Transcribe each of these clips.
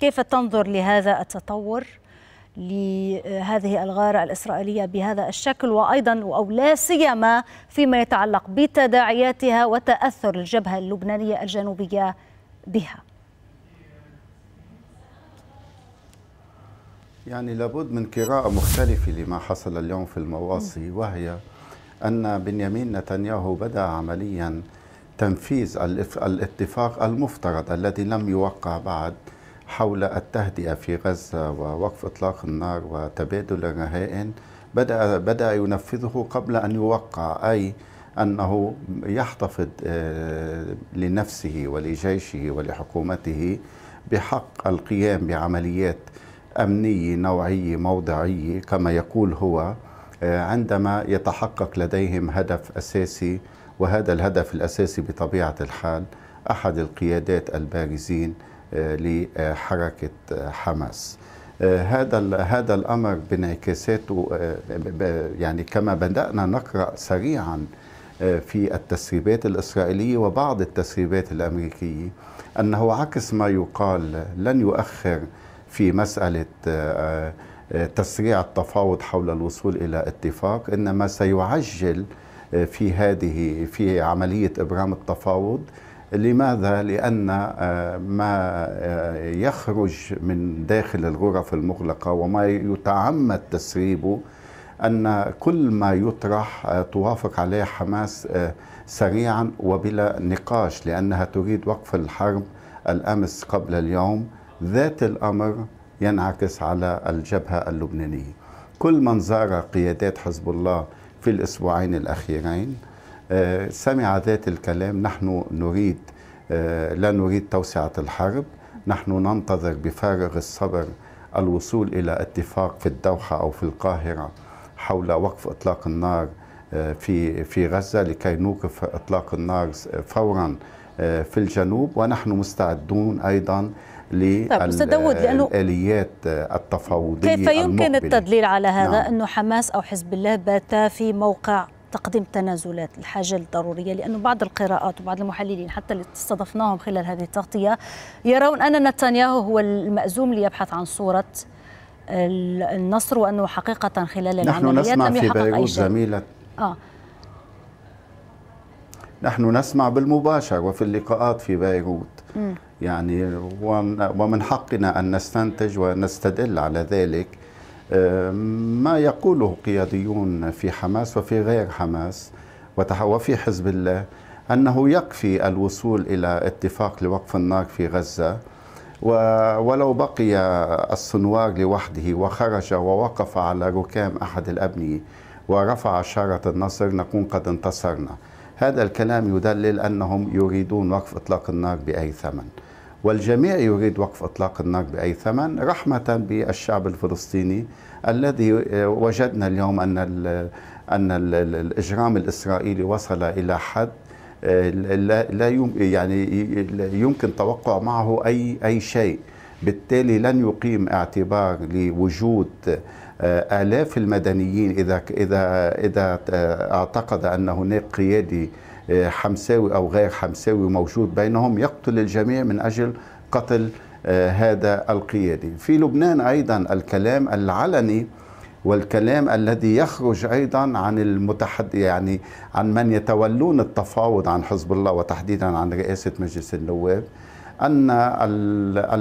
كيف تنظر لهذا التطور لهذه الغارة الإسرائيلية بهذا الشكل وأيضا أو لا سيما فيما يتعلق بتداعياتها وتأثر الجبهة اللبنانية الجنوبية بها يعني لابد من قراءة مختلفة لما حصل اليوم في المواصي وهي أن بنيامين نتنياهو بدأ عمليا تنفيذ الاتفاق المفترض الذي لم يوقع بعد حول التهدئة في غزة ووقف إطلاق النار وتبادل الرهائن بدأ, بدأ ينفذه قبل أن يوقع أي أنه يحتفظ آه، لنفسه ولجيشه ولحكومته بحق القيام بعمليات أمنية نوعية موضعية كما يقول هو آه، عندما يتحقق لديهم هدف أساسي وهذا الهدف الأساسي بطبيعة الحال أحد القيادات البارزين آه، لحركه آه، حماس آه، هذا هذا الامر بانعكاساته يعني كما بدانا نقرا سريعا في التسريبات الاسرائيليه وبعض التسريبات الامريكيه انه عكس ما يقال لن يؤخر في مساله تسريع التفاوض حول الوصول الى اتفاق انما سيعجل في هذه في عمليه ابرام التفاوض لماذا؟ لأن آه، ما آه، يخرج من داخل الغرف المغلقة وما يتعمد تسريبه أن كل ما يطرح آه، توافق عليه حماس سريعا وبلا نقاش لأنها تريد وقف الحرب الأمس قبل اليوم ذات الأمر ينعكس على الجبهة اللبنانية كل من زار قيادات حزب الله في الأسبوعين الأخيرين آه، سمع ذات الكلام نحن نريد آه، لا نريد توسعة الحرب نحن ننتظر بفارغ الصبر الوصول إلى اتفاق في الدوحة أو في القاهرة حول وقف إطلاق النار آه، في في غزة لكي نوقف إطلاق النار فورا في الجنوب ونحن مستعدون أيضا للآليات طيب، التفاوضية كيف يمكن المقبلة. التدليل على هذا نعم. أنه حماس أو حزب الله بات في موقع تقديم تنازلات الحاجة الضرورية لأن بعض القراءات وبعض المحللين حتى اللي استضفناهم خلال هذه التغطية يرون أن نتنياهو هو المأزوم ليبحث عن صورة النصر وأنه حقيقة خلال العمليات نحن نسمع لم في بيروت زميلة آه. نحن نسمع بالمباشر وفي اللقاءات في بيروت م. يعني ومن حقنا أن نستنتج ونستدل على ذلك آه، ما يقوله قياديون في حماس وفي غير حماس وفي حزب الله أنه يكفي الوصول إلى اتفاق لوقف النار في غزة ولو بقي السنوار لوحده وخرج ووقف على ركام أحد الأبنية ورفع شارة النصر نكون قد انتصرنا هذا الكلام يدلل أنهم يريدون وقف إطلاق النار بأي ثمن والجميع يريد وقف اطلاق النار باي ثمن رحمه بالشعب الفلسطيني الذي آه، وجدنا اليوم ان ان الاجرام الاسرائيلي وصل الى حد آه، لا لا يعني يمكن توقع معه اي اي شيء بالتالي لن يقيم اعتبار لوجود آه، آلاف المدنيين إذا إذا إذا اعتقد أن هناك قيادي حمساوي أو غير حمساوي موجود بينهم يقتل الجميع من أجل قتل آه، هذا القيادي في لبنان أيضا الكلام العلني والكلام الذي يخرج ايضا عن المتحدي يعني عن من يتولون التفاوض عن حزب الله وتحديدا عن رئاسه مجلس النواب ان آه،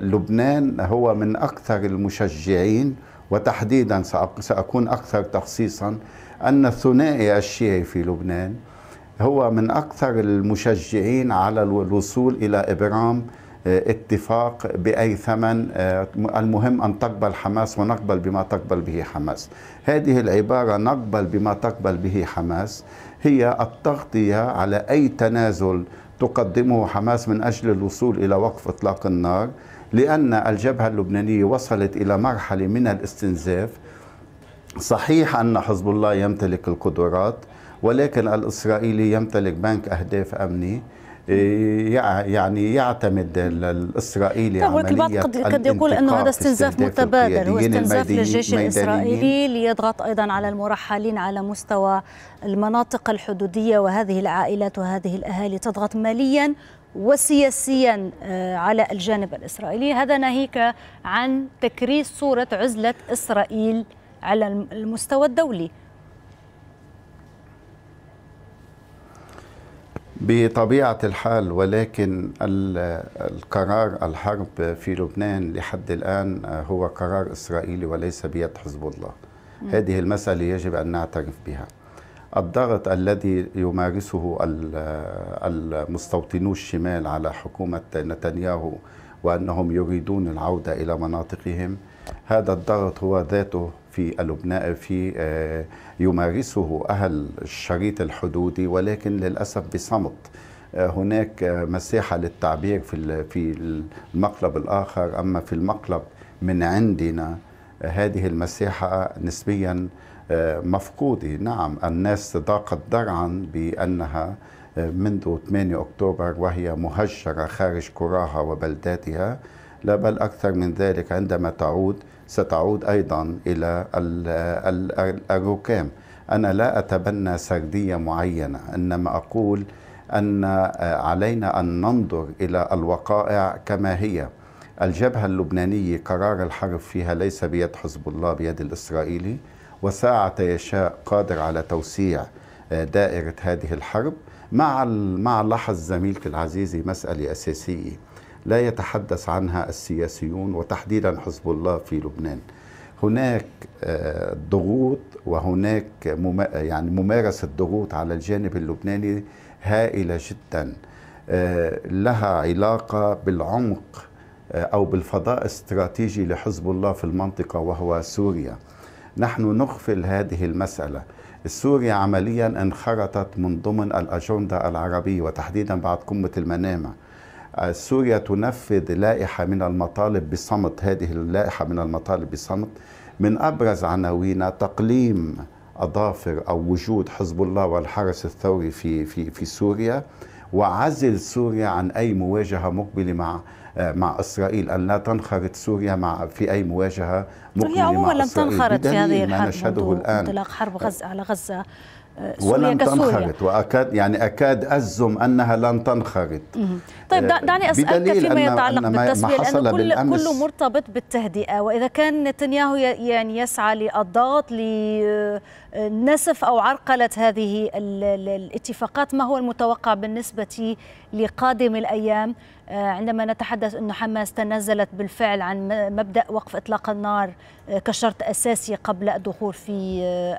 لبنان هو من اكثر المشجعين وتحديدا ساكون اكثر تخصيصا ان الثنائي الشيعي في لبنان هو من أكثر المشجعين على الوصول إلى إبرام آه، اتفاق بأي ثمن آه، المهم أن تقبل حماس ونقبل بما تقبل به حماس هذه العبارة نقبل بما تقبل به حماس هي التغطية على أي تنازل تقدمه حماس من أجل الوصول إلى وقف إطلاق النار لأن الجبهة اللبنانية وصلت إلى مرحلة من الاستنزاف صحيح أن حزب الله يمتلك القدرات ولكن الإسرائيلي يمتلك بنك أهداف أمني إيه، يعني يعتمد الاسرائيلي طيب عمليه قد قد يقول انه هذا استنزاف متبادل واستنزاف للجيش الاسرائيلي ليضغط ايضا على المرحلين على مستوى المناطق الحدوديه وهذه العائلات وهذه الاهالي تضغط ماليا وسياسيا آه، على الجانب الاسرائيلي هذا ناهيك عن تكريس صوره عزله اسرائيل على المستوى الدولي بطبيعة الحال ولكن القرار الحرب في لبنان لحد الآن هو قرار إسرائيلي وليس بيد حزب الله هذه المسألة يجب أن نعترف بها الضغط الذي يمارسه المستوطنو الشمال على حكومة نتنياهو وأنهم يريدون العودة إلى مناطقهم هذا الضغط هو ذاته في لبنان في آه، يمارسه أهل الشريط الحدودي ولكن للأسف بصمت آه، هناك آه، مساحة للتعبير في في المقلب الآخر أما في المقلب من عندنا هذه المساحة نسبيا مفقودة نعم الناس ضاقت ذرعا بأنها منذ 8 أكتوبر وهي مهجرة خارج قراها وبلداتها لا بل أكثر من ذلك عندما تعود ستعود أيضا إلى الركام أنا لا أتبنى سردية معينة إنما أقول أن علينا أن ننظر إلى الوقائع كما هي الجبهة اللبنانية قرار الحرب فيها ليس بيد حزب الله بيد الإسرائيلي وساعة يشاء قادر على توسيع آه، دائرة هذه الحرب مع مع لاحظ زميلتي العزيزة مسألة أساسية لا يتحدث عنها السياسيون وتحديدا حزب الله في لبنان هناك آه، ضغوط وهناك يعني ممارسة ضغوط على الجانب اللبناني هائلة جدا آه، لها علاقة بالعمق آه، أو بالفضاء الاستراتيجي لحزب الله في المنطقة وهو سوريا نحن نغفل هذه المسألة سوريا عمليا انخرطت من ضمن الأجندة العربية وتحديدا بعد قمة المنامة سوريا تنفذ لائحة من المطالب بصمت هذه اللائحة من المطالب بصمت من أبرز عناوينها تقليم أظافر أو وجود حزب الله والحرس الثوري في, في, في سوريا وعزل سوريا عن أي مواجهة مقبلة مع مع إسرائيل أن لا تنخرط سوريا مع في أي مواجهة مقبلة مع اسرائيل هي عموما لم تنخرط في هذه الحرب الان انطلاق حرب غزة على غزة آه، سوريا ولن تنخرط واكاد يعني اكاد ازم انها لن تنخرط طيب آه، دعني اسالك فيما يتعلق أن بالتسويه لانه كل كله مرتبط بالتهدئه واذا كان نتنياهو يعني يسعى للضغط لنسف او عرقله هذه الاتفاقات ما هو المتوقع بالنسبه لقادم الايام آه، عندما نتحدث أن حماس تنازلت بالفعل عن مبدأ وقف إطلاق النار آه، كشرط أساسي قبل الدخول في آه،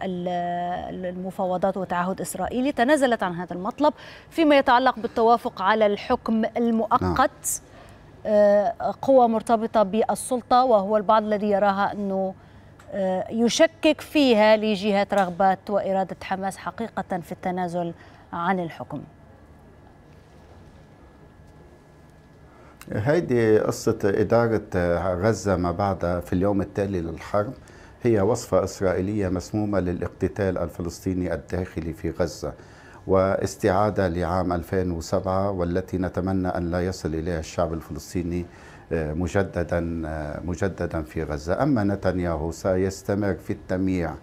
المفاوضات وتعهد إسرائيلي تنازلت عن هذا المطلب فيما يتعلق بالتوافق على الحكم المؤقت نعم. قوة مرتبطة بالسلطة وهو البعض الذي يراها أنه يشكك فيها لجهة رغبات وإرادة حماس حقيقة في التنازل عن الحكم هيدي قصة إدارة غزة ما بعد في اليوم التالي للحرب هي وصفة إسرائيلية مسمومة للاقتتال الفلسطيني الداخلي في غزة واستعادة لعام 2007 والتي نتمنى أن لا يصل إليها الشعب الفلسطيني آه، مجددا آه، مجددا في غزة أما نتنياهو سيستمر في التمييع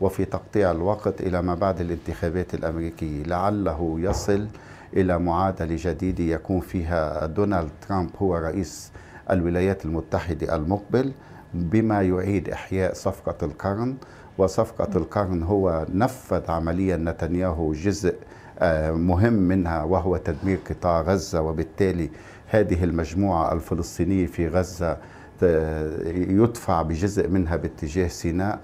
وفي تقطيع الوقت إلى ما بعد الانتخابات الأمريكية لعله يصل إلى معادلة جديدة يكون فيها دونالد ترامب هو رئيس الولايات المتحدة المقبل بما يعيد إحياء صفقة القرن وصفقة القرن هو نفذ عمليا نتنياهو جزء آه، مهم منها وهو تدمير قطاع غزة وبالتالي هذه المجموعة الفلسطينية في غزة آه، يدفع بجزء منها باتجاه سيناء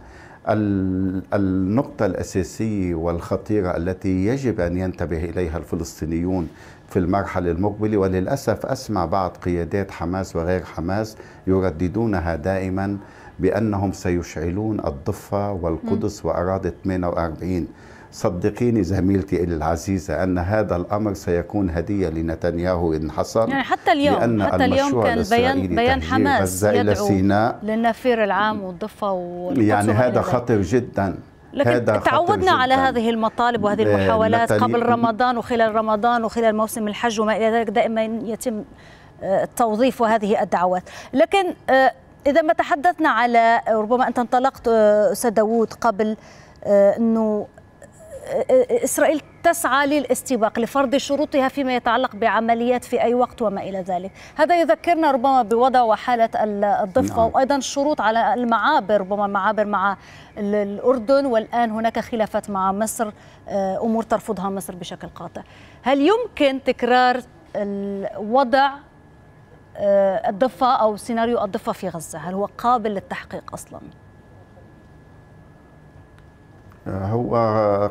النقطة الأساسية والخطيرة التي يجب أن ينتبه إليها الفلسطينيون في المرحلة المقبلة وللأسف أسمع بعض قيادات حماس وغير حماس يرددونها دائما بأنهم سيشعلون الضفة والقدس وأراضي 48 صدقيني زميلتي العزيزة أن هذا الأمر سيكون هدية لنتنياهو إن حصل يعني حتى اليوم لأن حتى اليوم كان بيان, بيان حماس يدعو سيناء للنفير العام والضفة يعني هذا خطر جدا لكن هذا تعودنا على هذه المطالب وهذه المحاولات قبل رمضان وخلال رمضان وخلال موسم الحج وما إلى ذلك دائما يتم التوظيف آه، وهذه الدعوات لكن آه، إذا ما تحدثنا على ربما أنت انطلقت آه، أستاذ داوود قبل أنه إسرائيل تسعى للاستباق لفرض شروطها فيما يتعلق بعمليات في أي وقت وما إلى ذلك هذا يذكرنا ربما بوضع وحالة الضفة نعم. وأيضا الشروط على المعابر ربما المعابر مع الأردن والآن هناك خلافات مع مصر آه، أمور ترفضها مصر بشكل قاطع هل يمكن تكرار وضع آه، الضفة أو سيناريو الضفة في غزة هل هو قابل للتحقيق أصلاً؟ هو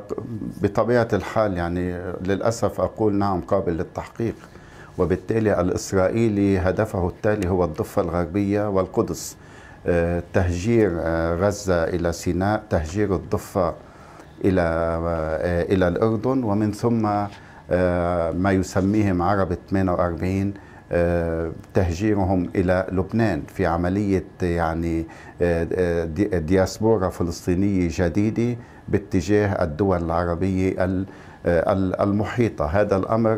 بطبيعة الحال يعني للأسف أقول نعم قابل للتحقيق وبالتالي الإسرائيلي هدفه التالي هو الضفة الغربية والقدس آه، تهجير آه، غزة إلى سيناء تهجير الضفة إلى آه، إلى الأردن ومن ثم ما يسميهم عرب 48 تهجيرهم إلى لبنان في عملية يعني آه، آه، دياسبورا فلسطينية جديدة باتجاه الدول العربية آه، المحيطة هذا الأمر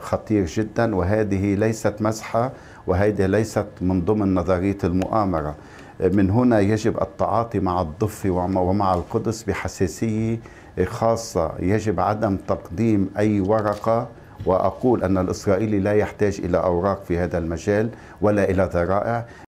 خطير جدا وهذه ليست مزحة وهذه ليست من ضمن نظرية المؤامرة من هنا يجب التعاطي مع الضفة ومع القدس بحساسية خاصة يجب عدم تقديم أي ورقة وأقول أن الإسرائيلي لا يحتاج إلى أوراق في هذا المجال ولا إلى ذرائع